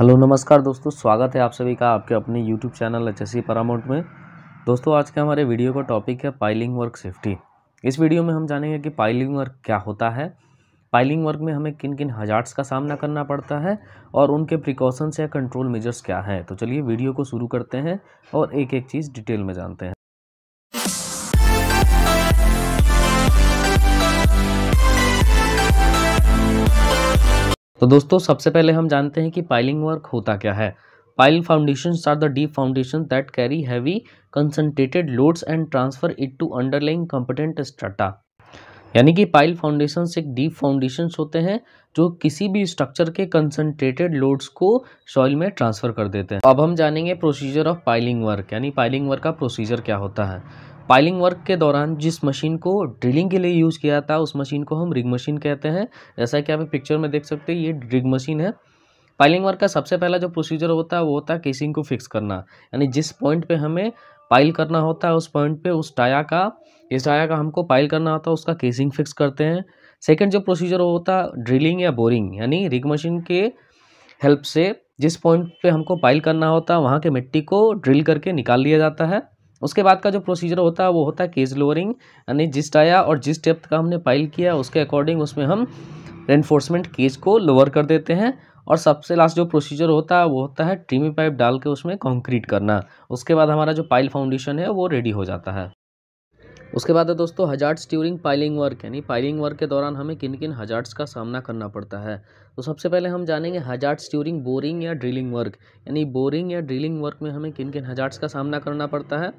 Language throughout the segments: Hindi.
हेलो नमस्कार दोस्तों स्वागत है आप सभी का आपके अपने यूट्यूब चैनल एच एस में दोस्तों आज के हमारे वीडियो का टॉपिक है पाइलिंग वर्क सेफ्टी इस वीडियो में हम जानेंगे कि पाइलिंग वर्क क्या होता है पाइलिंग वर्क में हमें किन किन हजार्ड्स का सामना करना पड़ता है और उनके प्रिकॉशंस या कंट्रोल मेजर्स क्या हैं तो चलिए वीडियो को शुरू करते हैं और एक एक चीज़ डिटेल में जानते हैं तो दोस्तों सबसे पहले हम जानते हैं कि पाइलिंग वर्क होता क्या है pile foundation are the deep foundation that carry heavy concentrated loads and transfer it to underlying competent strata यानी कि पाइल फाउंडेशन एक डीप फाउंडेशंस होते हैं जो किसी भी स्ट्रक्चर के कंसनट्रेटेड लोड्स को सॉइल में ट्रांसफ़र कर देते हैं अब हम जानेंगे प्रोसीजर ऑफ पाइलिंग वर्क यानी पाइलिंग वर्क का प्रोसीजर क्या होता है पाइलिंग वर्क के दौरान जिस मशीन को ड्रिलिंग के लिए यूज़ किया जाता है उस मशीन को हम रिग मशीन कहते हैं जैसा कि आप पिक्चर में देख सकते हैं ये रिग मशीन है पाइलिंग वर्क का सबसे पहला जो प्रोसीजर होता है वो होता है केसिंग को फिक्स करना यानी जिस पॉइंट पे हमें पाइल करना होता है उस पॉइंट पे उस टाया का इस टाया का हमको पाइल करना होता है उसका केसिंग फिक्स करते हैं सेकंड जो प्रोसीजर वो होता है ड्रिलिंग या बोरिंग यानी रिग मशीन के हेल्प से जिस पॉइंट पे हमको पाइल करना होता है वहाँ के मिट्टी को ड्रिल करके निकाल लिया जाता है उसके बाद का जो प्रोसीजर होता है वो होता है केज लोअरिंग यानी जिस्ट आया और जिस डेप्थ का हमने पाइल किया उसके अकॉर्डिंग उसमें हम रेनफोर्समेंट केज को लोअर कर देते हैं और सबसे लास्ट जो प्रोसीजर होता है वो होता है ट्रीमी पाइप डाल के उसमें कंक्रीट करना उसके बाद हमारा जो पाइल फाउंडेशन है वो रेडी हो जाता है उसके बाद है दोस्तों हजार्ड्स ट्यूरिंग पाइलिंग वर्क यानी पाइलिंग वर्क के दौरान हमें किन किन हजार्ड्स का सामना करना पड़ता है तो सबसे पहले हम जानेंगे हजार्ड्स ट्यूरिंग बोरिंग या ड्रिलिंग वर्क यानी बोरिंग या ड्रिलिंग वर्क में हमें किन किन हजार्ड्स का सामना करना पड़ता है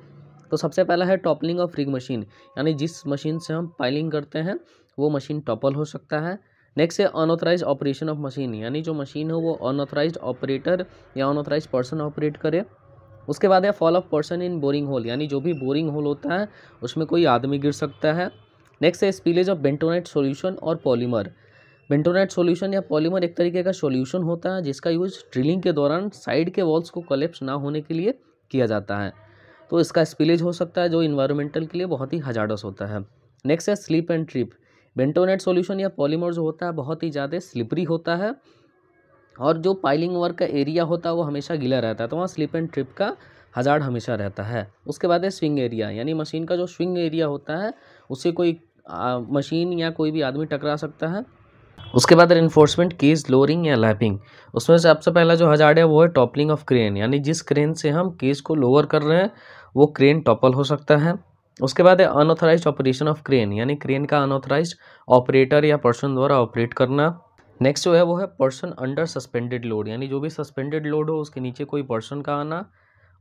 तो सबसे पहला है टॉपलिंग ऑफ रिग मशीन यानी जिस मशीन से हम पाइलिंग करते हैं वो मशीन टॉपल हो सकता है नेक्स्ट है अनऑथराइज ऑपरेशन ऑफ मशीन यानी जो मशीन हो वो अनऑथराइज ऑपरेटर या अनऑथराइज पर्सन ऑपरेट करे उसके बाद है fall of person in boring hole यानी जो भी बोरिंग होल होता है उसमें कोई आदमी गिर सकता है नेक्स्ट है स्पीलेज ऑफ बेंटोनाइट सोल्यूशन और पॉलीमर बेंटोनाइट सोल्यूशन या पॉलीमर एक तरीके का सोल्यूशन होता है जिसका यूज़ ड्रिलिंग के दौरान साइड के वॉल्स को कलेप्स ना होने के लिए किया जाता है तो इसका स्पिलेज हो सकता है जो इन्वायरमेंटल के लिए बहुत ही हजारस होता है नेक्स्ट है slip and trip bentonite solution या पॉलीमर जो होता है बहुत ही ज़्यादा स्लिपरी होता है और जो पाइलिंग वर्क का एरिया होता है वो हमेशा गीला रहता है तो वहाँ स्लिप एंड ट्रिप का हजार हमेशा रहता है उसके बाद है स्विंग एरिया यानी मशीन का जो स्विंग एरिया होता है उससे कोई आ, मशीन या कोई भी आदमी टकरा सकता है उसके बाद इन्फोर्समेंट केज लोअरिंग या लैपिंग उसमें से सबसे पहला जो हजार्ड है वो है टॉपलिंग ऑफ क्रेन यानी जिस क्रेन से हम केज को लोअर कर रहे हैं वो क्रेन टॉपल हो सकता है उसके बाद है अनऑथराइज ऑपरेशन ऑफ क्रेन यानी क्रेन का अनऑथराइज ऑपरेटर या पर्सन द्वारा ऑपरेट करना नेक्स्ट जो है वो है पर्सन अंडर सस्पेंडेड लोड यानी जो भी सस्पेंडेड लोड हो उसके नीचे कोई पर्सन का आना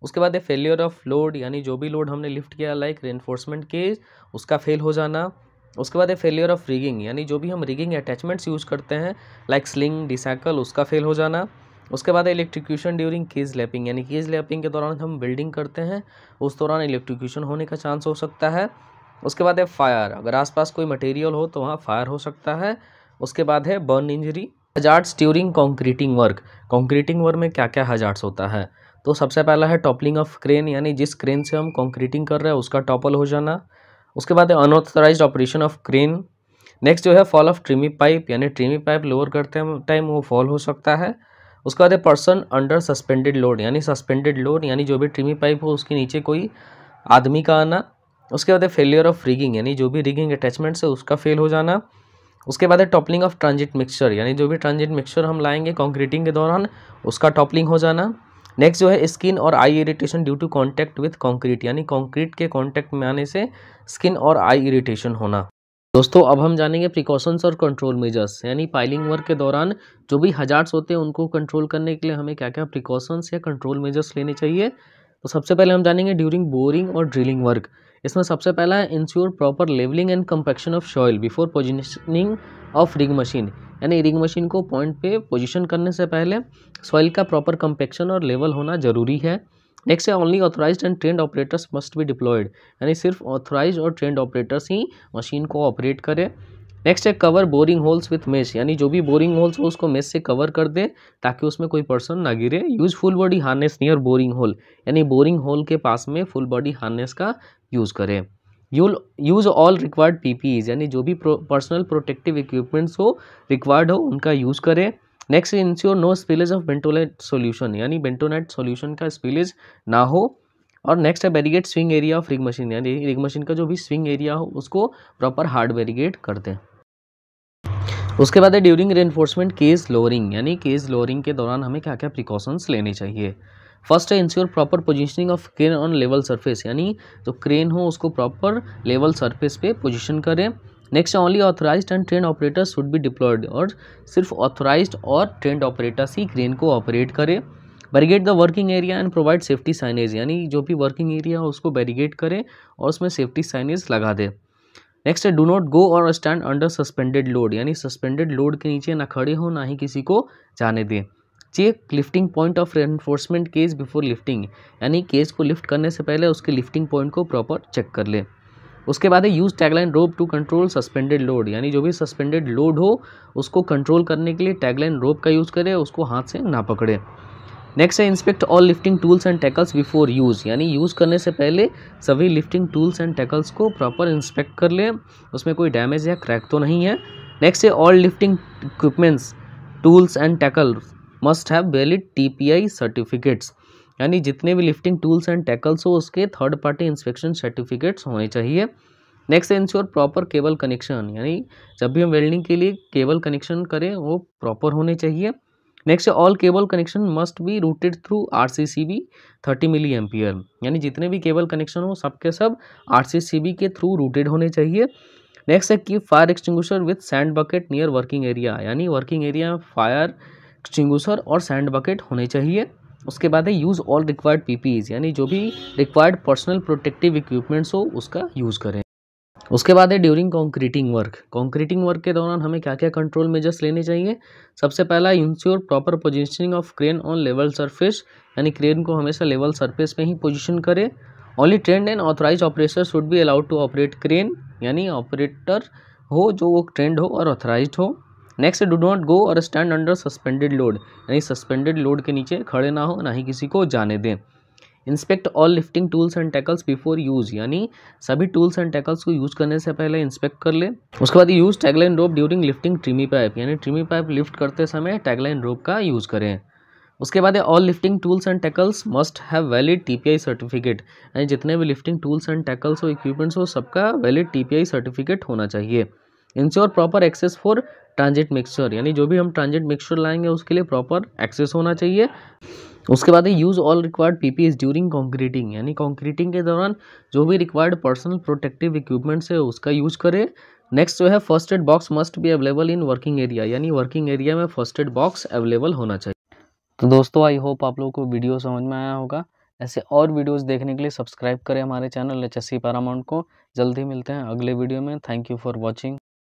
उसके बाद है फेलियर ऑफ लोड यानी जो भी लोड हमने लिफ्ट किया लाइक रेनफोर्समेंट केज उसका फेल हो जाना उसके बाद है फेलियर ऑफ रिगिंग यानी जो भी हम रिगिंग अटैचमेंट्स यूज़ करते हैं लाइक स्लिंग डिसाइकल उसका फेल हो जाना उसके बाद इलेक्ट्रिक्यूशन ड्यूरिंग केज लैपिंग यानी केज लैपिंग के दौरान हम बिल्डिंग करते हैं उस दौरान इलेक्ट्रिक्यूशन होने का चांस हो सकता है उसके बाद है फायर अगर आसपास कोई मटेरियल हो तो वहाँ फायर हो सकता है उसके बाद है burn injury hazards during concreting work concreting work में क्या क्या हजार्ड्स होता है तो सबसे पहला है टॉपलिंग ऑफ क्रेन यानी जिस क्रेन से हम कॉन्क्रीटिंग कर रहे हैं उसका टॉपल हो जाना उसके बाद है unauthorized operation of crane next जो है फॉल ऑफ ट्रिमी पाइप यानी ट्रिमी पाइप लोअर करते टाइम वो फॉल हो सकता है उसके बाद है पर्सन अंडर सस्पेंडेड लोड यानी सस्पेंडेड लोड यानी जो भी ट्रिमी पाइप हो उसके नीचे कोई आदमी का आना उसके बाद है फेलियर ऑफ रिगिंग यानी जो भी रिगिंग अटैचमेंट है उसका फेल हो जाना उसके बाद है टॉपलिंग ऑफ ट्रांजिट मिक्सचर यानी जो भी ट्रांजिट मिक्सचर हम लाएंगे कॉन्क्रीटिंग के दौरान उसका टॉपलिंग हो जाना नेक्स्ट जो है स्किन और eye irritation due to contact with concrete यानी कॉन्क्रीट के कॉन्टैक्ट में आने से स्किन और आई इरिटेशन होना दोस्तों अब हम जानेंगे प्रिकॉशंस और कंट्रोल मेजर्स यानी पाइलिंग वर्क के दौरान जो भी हजार्स होते हैं उनको कंट्रोल करने के लिए हमें क्या क्या प्रिकॉशंस या कंट्रोल मेजर्स लेने चाहिए तो सबसे पहले हम जानेंगे ड्यूरिंग बोरिंग और ड्रिलिंग वर्क इसमें सबसे पहला है ensure proper levelling and compaction of soil before positioning of rig machine यानी रिग मशीन को पॉइंट पे पोजीशन करने से पहले सॉइल का प्रॉपर कंपेक्शन और लेवल होना जरूरी है नेक्स्ट है only authorized and trained operators must be deployed यानी सिर्फ ऑथोराइज और ट्रेंड ऑपरेटर्स ही मशीन को ऑपरेट करें नेक्स्ट है cover boring holes with mesh यानी जो भी बोरिंग होल्स हो उसको मेस से कवर कर दें ताकि उसमें कोई पर्सन ना गिरे use full body harness near boring hole यानी बोरिंग होल के पास में फुल बॉडी हार्नेस का यूज़ करें यूल यूज़ ऑल रिक्वायर्ड पीपीज यानी जो भी पर्सनल प्रोटेक्टिव इक्विपमेंट्स हो रिक्वायर्ड हो उनका यूज़ करें next ensure no spillage of bentonite solution यानी बेंटोनेट सोल्यूशन का स्पिलेज ना हो और नेक्स्ट है barricade swing area of rig machine यानी रिग मशीन का जो भी स्विंग एरिया हो उसको प्रॉपर हार्ड बैरिगेट कर दें उसके बाद है ड्यूरिंग रेनफोर्समेंट केस लोअरिंग यानी केज लोअरिंग के दौरान हमें क्या क्या प्रिकॉशंस लेने चाहिए फर्स्ट है ensure proper positioning of crane on level surface यानी जो क्रेन हो उसको प्रॉपर लेवल सरफेस पे पोजीशन करें next only authorized and trained operator should be deployed और सिर्फ ऑथोराइज और ट्रेंड ऑपरेटर्स ही क्रेन को ऑपरेट करें barricade the working area and provide safety signage यानी जो भी वर्किंग एरिया हो उसको बैरिगेट करें और उसमें सेफ्टी साइनेज लगा दें नेक्स्ट है do not go or stand under suspended load यानी सस्पेंडेड लोड के नीचे ना खड़े हो ना ही किसी को जाने दें check lifting point of enforcement cage before lifting यानी केस को लिफ्ट करने से पहले उसके लिफ्टिंग पॉइंट को प्रॉपर चेक कर ले उसके बाद है use tag line rope to control suspended load यानी जो भी सस्पेंडेड लोड हो उसको कंट्रोल करने के लिए टैगलाइन रोप का यूज़ करें उसको हाथ से ना पकड़े नेक्स्ट है inspect all lifting tools and tackles before use यानी यूज़ करने से पहले सभी लिफ्टिंग टूल्स एंड टैकल्स को प्रॉपर इंस्पेक्ट कर लें उसमें कोई डैमेज या क्रैक तो नहीं है नेक्स्ट है all lifting equipments tools and tackle must have valid I certificates यानी जितने भी लिफ्टिंग टूल्स एंड टैकल्स हो उसके थर्ड पार्टी इंस्पेक्शन सर्टिफिकेट्स होने चाहिए नेक्स्ट है इंश्योर प्रॉपर केबल कनेक्शन यानी जब भी हम वेल्डिंग के लिए केबल कनेक्शन करें वो प्रॉपर होने चाहिए next all cable connection must be routed through R C C B thirty milli ampere यानी जितने भी केबल कनेक्शन हो सबके सब आर सी सी बी के थ्रू रूटेड होने चाहिए नेक्स्ट है कि fire extinguisher with sand bucket near working area यानी वर्किंग एरिया में फायर एक्सटिंग्विशर और सैंड बकेट होने चाहिए उसके बाद है यूज़ ऑल रिक्वायर्ड पीपीज यानी जो भी रिक्वायर्ड पर्सनल प्रोटेक्टिव इक्विपमेंट्स हो उसका यूज़ करें उसके बाद है during concreting work concreting work के दौरान हमें क्या क्या कंट्रोल मेजर्स लेने चाहिए सबसे पहला ensure proper positioning of crane on level surface यानी क्रेन को हमेशा लेवल सरफेस पे ही पोजिशन करें only trained and authorized operator should be allowed to operate crane यानी ऑपरेटर हो जो वो ट्रेंड हो और ऑथराइज हो next do not go or stand under suspended load यानी सस्पेंडेड लोड के नीचे खड़े ना हो ना ही किसी को जाने दें inspect all lifting tools and tackles before use यानी सभी टूल्स एंड टैकल्स को यूज़ करने से पहले इंस्पेक्ट कर ले उसके बाद use tag line rope during lifting tremie pipe यानी ट्रिमी पाइप लिफ्ट करते समय टैगलाइन रोप का यूज़ करें उसके बाद all lifting tools and tackles must have valid TPI certificate यानी जितने भी लिफ्टिंग टूल्स एंड टैकल्स और इक्विपमेंट्स हो सबका वैलिड टीपीआई सर्टिफिकेट होना चाहिए ensure proper access for transit mixture यानी जो भी हम ट्रांजिट मिक्सचर लाएंगे उसके लिए प्रॉपर एक्सेस होना चाहिए उसके बाद use all required is during concreting यानी कॉन्क्रीटिंग के दौरान जो भी रिक्वायर्ड पर्सनल प्रोटेक्टिव इक्विपमेंट्स है उसका यूज करें नेक्स्ट जो है first aid box must be available in working area यानी वर्किंग एरिया में फर्स्ट एड बॉक्स अवेलेबल होना चाहिए तो दोस्तों आई होप आप लोगों को वीडियो समझ में आया होगा ऐसे और वीडियोस देखने के लिए सब्सक्राइब करें हमारे channel H S C paramount को जल्दी मिलते हैं अगले वीडियो में थैंक यू फॉर वॉचिंग